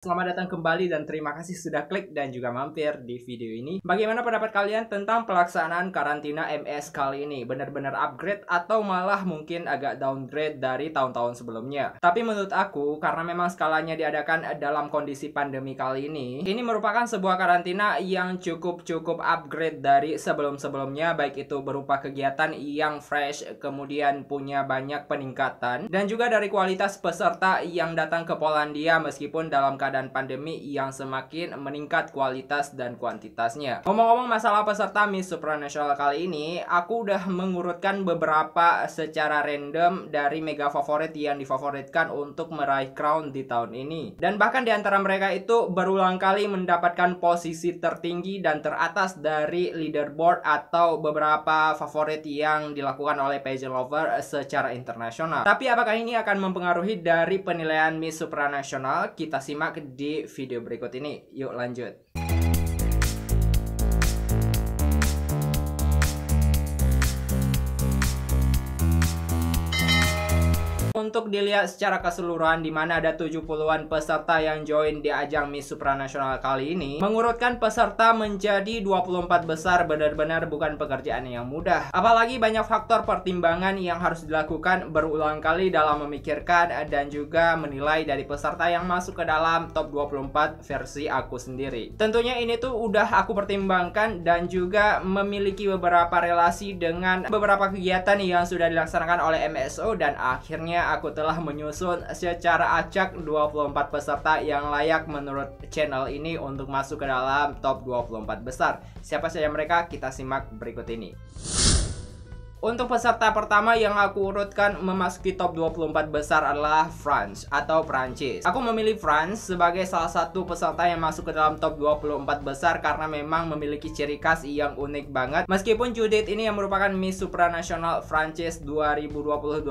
Selamat datang kembali dan terima kasih sudah klik dan juga mampir di video ini. Bagaimana pendapat kalian tentang pelaksanaan karantina MS kali ini? Benar-benar upgrade atau malah mungkin agak downgrade dari tahun-tahun sebelumnya? Tapi menurut aku, karena memang skalanya diadakan dalam kondisi pandemi kali ini, ini merupakan sebuah karantina yang cukup-cukup upgrade dari sebelum-sebelumnya, baik itu berupa kegiatan yang fresh, kemudian punya banyak peningkatan, dan juga dari kualitas peserta yang datang ke Polandia meskipun dalam keadaan keadaan pandemi yang semakin meningkat kualitas dan kuantitasnya. Ngomong-ngomong masalah peserta Miss Supranational kali ini, aku udah mengurutkan beberapa secara random dari mega favorit yang difavoritkan untuk meraih crown di tahun ini. Dan bahkan di antara mereka itu berulang kali mendapatkan posisi tertinggi dan teratas dari leaderboard atau beberapa favorit yang dilakukan oleh pageant lover secara internasional. Tapi apakah ini akan mempengaruhi dari penilaian Miss Supranational? Kita simak di video berikut ini. Yuk lanjut. untuk dilihat secara keseluruhan di mana ada 70-an peserta yang join di ajang Miss Supranasional kali ini. Mengurutkan peserta menjadi 24 besar benar-benar bukan pekerjaan yang mudah. Apalagi banyak faktor pertimbangan yang harus dilakukan berulang kali dalam memikirkan dan juga menilai dari peserta yang masuk ke dalam top 24 versi aku sendiri. Tentunya ini tuh udah aku pertimbangkan dan juga memiliki beberapa relasi dengan beberapa kegiatan yang sudah dilaksanakan oleh MSO dan akhirnya aku telah menyusun secara acak 24 peserta yang layak menurut channel ini untuk masuk ke dalam top 24 besar. Siapa saja mereka? Kita simak berikut ini. Untuk peserta pertama yang aku urutkan memasuki top 24 besar adalah France atau Prancis. Aku memilih France sebagai salah satu peserta yang masuk ke dalam top 24 besar karena memang memiliki ciri khas yang unik banget. Meskipun Judith ini yang merupakan Miss Supranational Prancis 2020-2021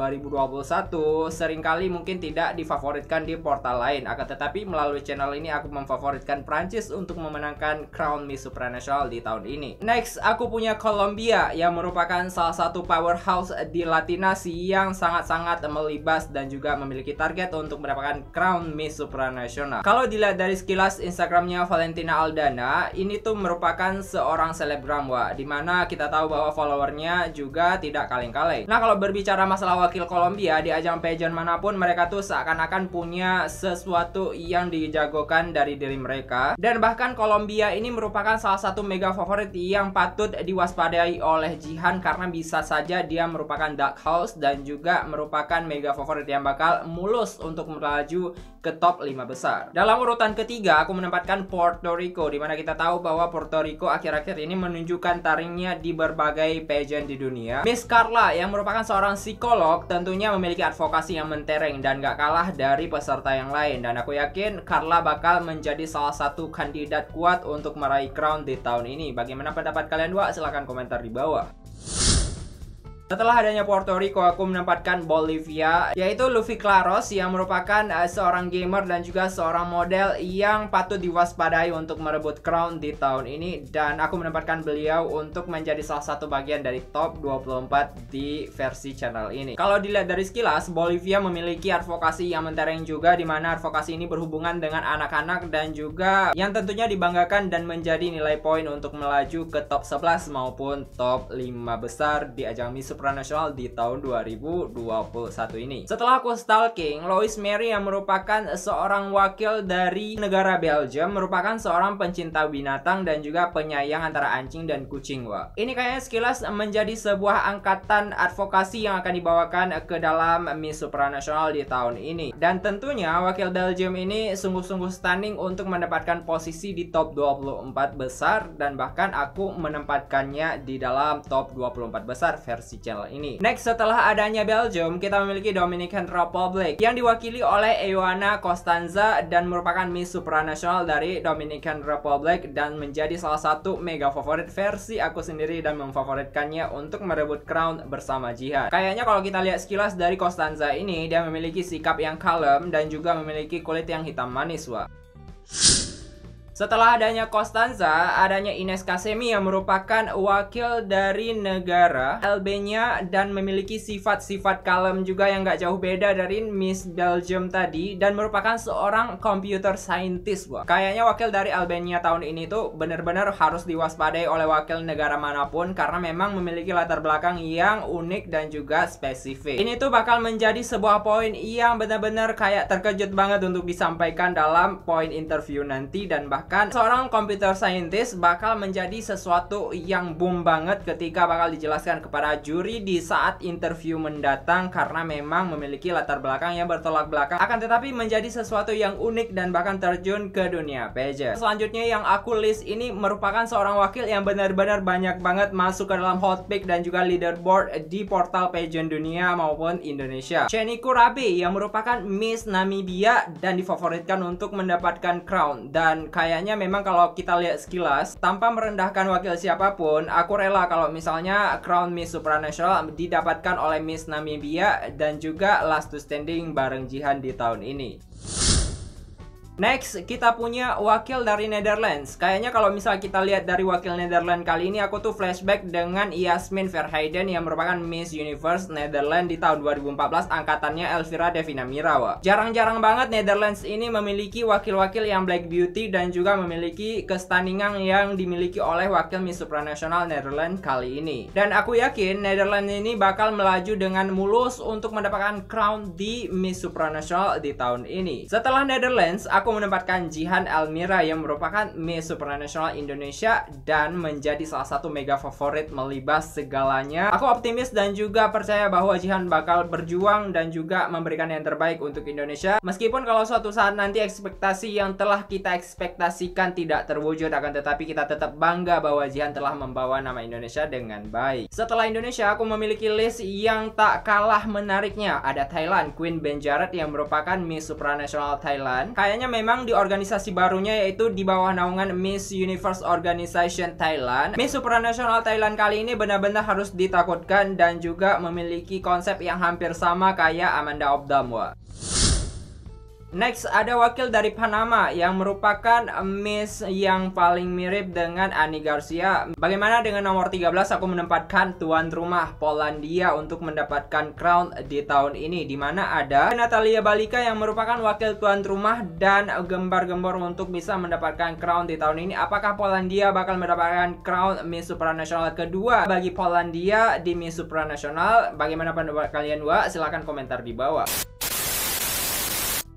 seringkali mungkin tidak difavoritkan di portal lain. Akan tetapi melalui channel ini aku memfavoritkan Prancis untuk memenangkan Crown Miss Supranational di tahun ini. Next, aku punya Kolombia yang merupakan salah satu satu powerhouse eh, di Latina yang sangat-sangat eh, melibas dan juga memiliki target untuk mendapatkan crown Miss Supranational. Kalau dilihat dari sekilas Instagramnya Valentina Aldana, ini tuh merupakan seorang selebgram wa, dimana kita tahu bahwa followernya juga tidak kaleng-kaleng. Nah kalau berbicara masalah wakil Kolombia di ajang pageant manapun mereka tuh seakan-akan punya sesuatu yang dijagokan dari diri mereka dan bahkan Kolombia ini merupakan salah satu mega favorit yang patut diwaspadai oleh Jihan karena bisa saja dia merupakan dark house dan juga merupakan mega favorit yang bakal mulus untuk melaju ke top 5 besar. Dalam urutan ketiga, aku menempatkan Puerto Rico, dimana kita tahu bahwa Puerto Rico akhir-akhir ini menunjukkan taringnya di berbagai pageant di dunia. Miss Carla yang merupakan seorang psikolog tentunya memiliki advokasi yang mentereng dan gak kalah dari peserta yang lain. Dan aku yakin Carla bakal menjadi salah satu kandidat kuat untuk meraih crown di tahun ini. Bagaimana pendapat kalian dua? Silahkan komentar di bawah. Setelah adanya Puerto Rico, aku menempatkan Bolivia, yaitu Luffy Claros yang merupakan eh, seorang gamer dan juga seorang model yang patut diwaspadai untuk merebut crown di tahun ini dan aku menempatkan beliau untuk menjadi salah satu bagian dari top 24 di versi channel ini. Kalau dilihat dari sekilas, Bolivia memiliki advokasi yang mentereng juga di mana advokasi ini berhubungan dengan anak-anak dan juga yang tentunya dibanggakan dan menjadi nilai poin untuk melaju ke top 11 maupun top 5 besar di ajang Miss supranasional di tahun 2021 ini. Setelah aku stalking, Lois Mary yang merupakan seorang wakil dari negara Belgium merupakan seorang pencinta binatang dan juga penyayang antara anjing dan kucing, Wah, Ini kayaknya sekilas menjadi sebuah angkatan advokasi yang akan dibawakan ke dalam Miss Supranasional di tahun ini. Dan tentunya wakil Belgium ini sungguh-sungguh stunning untuk mendapatkan posisi di top 24 besar dan bahkan aku menempatkannya di dalam top 24 besar versi channel ini. Next, setelah adanya Belgium, kita memiliki Dominican Republic yang diwakili oleh Ioana Costanza dan merupakan Miss Supranational dari Dominican Republic dan menjadi salah satu mega favorit versi aku sendiri dan memfavoritkannya untuk merebut crown bersama Jihad. Kayaknya kalau kita lihat sekilas dari Costanza ini, dia memiliki sikap yang kalem dan juga memiliki kulit yang hitam manis, Wak. Setelah adanya Costanza, adanya Ines Kasemi yang merupakan wakil dari negara Albania dan memiliki sifat-sifat kalem juga yang gak jauh beda dari Miss Belgium tadi dan merupakan seorang computer scientist, Wah. Kayaknya wakil dari Albania tahun ini tuh bener-bener harus diwaspadai oleh wakil negara manapun karena memang memiliki latar belakang yang unik dan juga spesifik. Ini tuh bakal menjadi sebuah poin yang bener-bener kayak terkejut banget untuk disampaikan dalam poin interview nanti dan bahkan bahkan seorang computer scientist bakal menjadi sesuatu yang boom banget ketika bakal dijelaskan kepada juri di saat interview mendatang karena memang memiliki latar belakang yang bertolak belakang akan tetapi menjadi sesuatu yang unik dan bahkan terjun ke dunia pager. Selanjutnya yang aku list ini merupakan seorang wakil yang benar-benar banyak banget masuk ke dalam hot pick dan juga leaderboard di portal pageant dunia maupun Indonesia. Cheni Rabe yang merupakan Miss Namibia dan difavoritkan untuk mendapatkan crown dan kayak kayaknya memang kalau kita lihat sekilas tanpa merendahkan wakil siapapun, aku rela kalau misalnya Crown Miss Supranational didapatkan oleh Miss Namibia dan juga Last to Standing bareng Jihan di tahun ini. Next, kita punya wakil dari Netherlands. Kayaknya kalau misal kita lihat dari wakil Netherlands kali ini, aku tuh flashback dengan Yasmin Verheiden yang merupakan Miss Universe Netherlands di tahun 2014 angkatannya Elvira Devina Mirawa. Jarang-jarang banget Netherlands ini memiliki wakil-wakil yang black beauty dan juga memiliki kestandingan yang dimiliki oleh wakil Miss Supranational Netherlands kali ini. Dan aku yakin Netherlands ini bakal melaju dengan mulus untuk mendapatkan crown di Miss Supranational di tahun ini. Setelah Netherlands, aku aku menempatkan Jihan Elmira yang merupakan Miss Supranational Indonesia dan menjadi salah satu mega favorit melibas segalanya. Aku optimis dan juga percaya bahwa Jihan bakal berjuang dan juga memberikan yang terbaik untuk Indonesia. Meskipun kalau suatu saat nanti ekspektasi yang telah kita ekspektasikan tidak terwujud akan tetapi kita tetap bangga bahwa Jihan telah membawa nama Indonesia dengan baik. Setelah Indonesia, aku memiliki list yang tak kalah menariknya. Ada Thailand, Queen Benjarat yang merupakan Miss Supranational Thailand. Kayaknya memang di organisasi barunya yaitu di bawah naungan Miss Universe Organization Thailand. Miss Supranational Thailand kali ini benar-benar harus ditakutkan dan juga memiliki konsep yang hampir sama kayak Amanda Obdamwa. Next ada wakil dari Panama yang merupakan miss yang paling mirip dengan Ani Garcia. Bagaimana dengan nomor 13 aku menempatkan tuan rumah Polandia untuk mendapatkan crown di tahun ini di mana ada Natalia Balika yang merupakan wakil tuan rumah dan gembar-gembor untuk bisa mendapatkan crown di tahun ini. Apakah Polandia bakal mendapatkan crown Miss Supranasional kedua bagi Polandia di Miss Supranasional? Bagaimana pendapat kalian? Wah, silahkan komentar di bawah.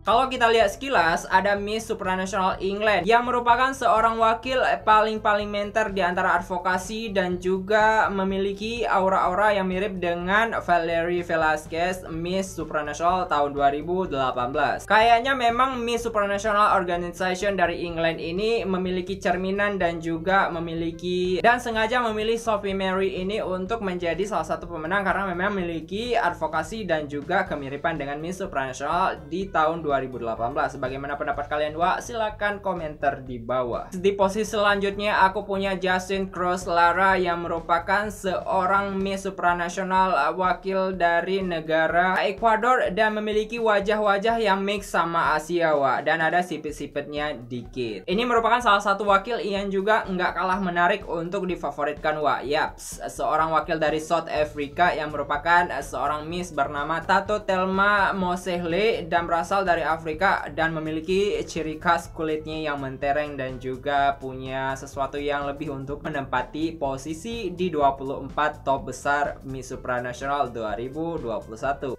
Kalau kita lihat sekilas, ada Miss Supranational England yang merupakan seorang wakil paling-paling mentor di antara advokasi dan juga memiliki aura-aura yang mirip dengan Valerie Velasquez Miss Supranational tahun 2018. Kayaknya memang Miss Supranational Organization dari England ini memiliki cerminan dan juga memiliki dan sengaja memilih Sophie Mary ini untuk menjadi salah satu pemenang karena memang memiliki advokasi dan juga kemiripan dengan Miss Supranational di tahun 2018. 2018. Sebagaimana pendapat kalian dua? Silahkan komentar di bawah. Di posisi selanjutnya aku punya Justin Cross Lara yang merupakan seorang Miss supranasional uh, wakil dari negara Ekuador dan memiliki wajah-wajah yang mix sama Asia wa dan ada sipit-sipitnya dikit. Ini merupakan salah satu wakil yang juga nggak kalah menarik untuk difavoritkan wa. Yaps, seorang wakil dari South Africa yang merupakan uh, seorang Miss bernama Tato Telma Mosehle dan berasal dari dari Afrika dan memiliki ciri khas kulitnya yang mentereng dan juga punya sesuatu yang lebih untuk menempati posisi di 24 top besar Miss Supranational 2021.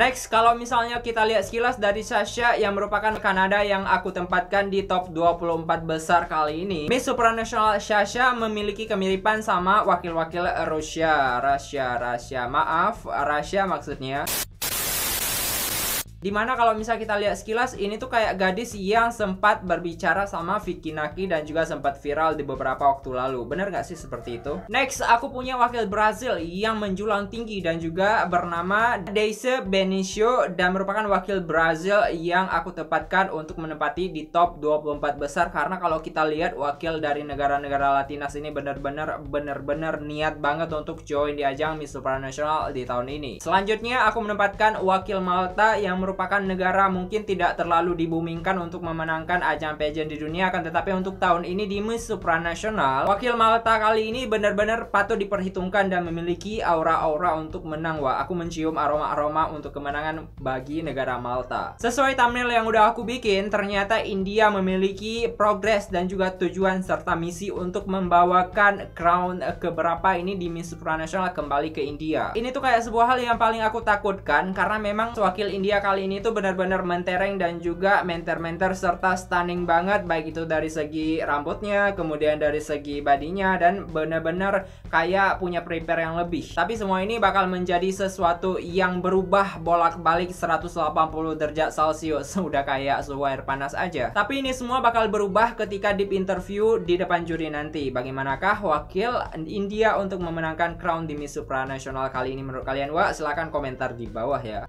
Next, kalau misalnya kita lihat sekilas dari Sasha yang merupakan Kanada yang aku tempatkan di top 24 besar kali ini. Miss Supranational Sasha memiliki kemiripan sama wakil-wakil Rusia, Rusia, Rusia. Maaf, Rusia maksudnya. Dimana kalau misalnya kita lihat sekilas ini tuh kayak gadis yang sempat berbicara sama Vicky Naki dan juga sempat viral di beberapa waktu lalu. Bener gak sih seperti itu? Next, aku punya wakil Brazil yang menjulang tinggi dan juga bernama Deise Benicio dan merupakan wakil Brazil yang aku tempatkan untuk menempati di top 24 besar karena kalau kita lihat wakil dari negara-negara Latinas ini bener-bener bener-bener niat banget untuk join di ajang Miss Supranational di tahun ini. Selanjutnya aku menempatkan wakil Malta yang merupakan merupakan negara mungkin tidak terlalu dibumingkan untuk memenangkan ajang pageant di dunia akan tetapi untuk tahun ini di Miss Supranasional, wakil Malta kali ini benar-benar patut diperhitungkan dan memiliki aura-aura untuk menang. Wah, aku mencium aroma-aroma untuk kemenangan bagi negara Malta. Sesuai thumbnail yang udah aku bikin, ternyata India memiliki progres dan juga tujuan serta misi untuk membawakan crown keberapa ini di Miss Supranasional kembali ke India. Ini tuh kayak sebuah hal yang paling aku takutkan karena memang wakil India kali kali ini tuh benar-benar mentereng dan juga menter-menter serta stunning banget baik itu dari segi rambutnya, kemudian dari segi badinya dan benar-benar kayak punya prepare yang lebih. Tapi semua ini bakal menjadi sesuatu yang berubah bolak-balik 180 derajat Celcius, sudah kayak suhu air panas aja. Tapi ini semua bakal berubah ketika deep interview di depan juri nanti. Bagaimanakah wakil India untuk memenangkan crown di Miss Supranational kali ini menurut kalian? Wah, silahkan komentar di bawah ya.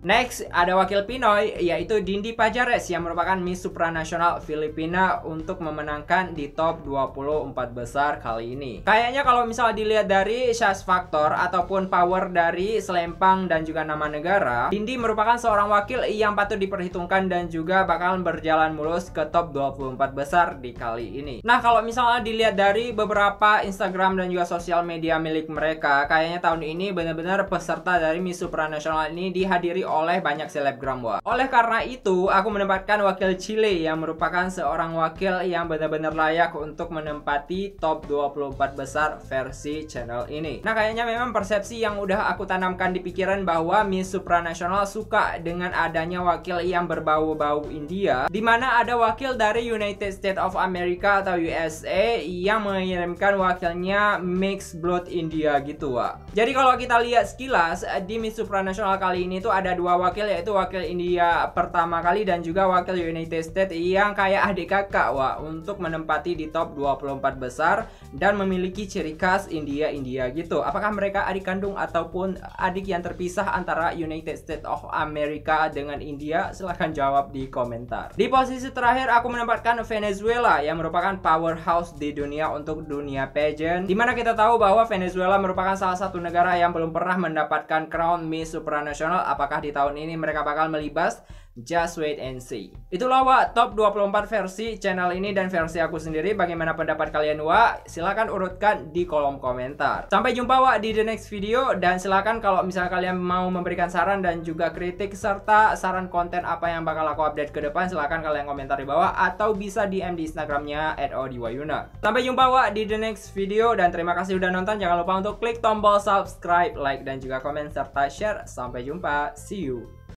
Next, ada wakil Pinoy, yaitu Dindi Pajares yang merupakan Miss Supranasional Filipina untuk memenangkan di top 24 besar kali ini. Kayaknya kalau misalnya dilihat dari shash factor ataupun power dari selempang dan juga nama negara, Dindi merupakan seorang wakil yang patut diperhitungkan dan juga bakal berjalan mulus ke top 24 besar di kali ini. Nah, kalau misalnya dilihat dari beberapa Instagram dan juga sosial media milik mereka, kayaknya tahun ini benar-benar peserta dari Miss Supranasional ini dihadiri oleh banyak selebgram wah. Oleh karena itu, aku menempatkan wakil Chile yang merupakan seorang wakil yang benar-benar layak untuk menempati top 24 besar versi channel ini. Nah, kayaknya memang persepsi yang udah aku tanamkan di pikiran bahwa Miss Supranational suka dengan adanya wakil yang berbau-bau India, di mana ada wakil dari United States of America atau USA yang mengirimkan wakilnya Mix blood India gitu, Wak. Jadi kalau kita lihat sekilas, di Miss Supranational kali ini tuh ada dua wakil yaitu wakil India pertama kali dan juga wakil United States yang kayak adik kakak wah untuk menempati di top 24 besar dan memiliki ciri khas India-India gitu. Apakah mereka adik kandung ataupun adik yang terpisah antara United States of America dengan India? Silahkan jawab di komentar. Di posisi terakhir aku menempatkan Venezuela yang merupakan powerhouse di dunia untuk dunia pageant. Dimana kita tahu bahwa Venezuela merupakan salah satu negara yang belum pernah mendapatkan crown Miss Supranational apakah di tahun ini mereka bakal melibas Just wait and see. Itulah Wak top 24 versi channel ini dan versi aku sendiri. Bagaimana pendapat kalian Wak? Silahkan urutkan di kolom komentar. Sampai jumpa Wak di the next video dan silahkan kalau misalnya kalian mau memberikan saran dan juga kritik serta saran konten apa yang bakal aku update ke depan silahkan kalian komentar di bawah atau bisa DM di Instagramnya @odiwayuna. Sampai jumpa Wak di the next video dan terima kasih sudah nonton. Jangan lupa untuk klik tombol subscribe, like dan juga komen serta share. Sampai jumpa. See you.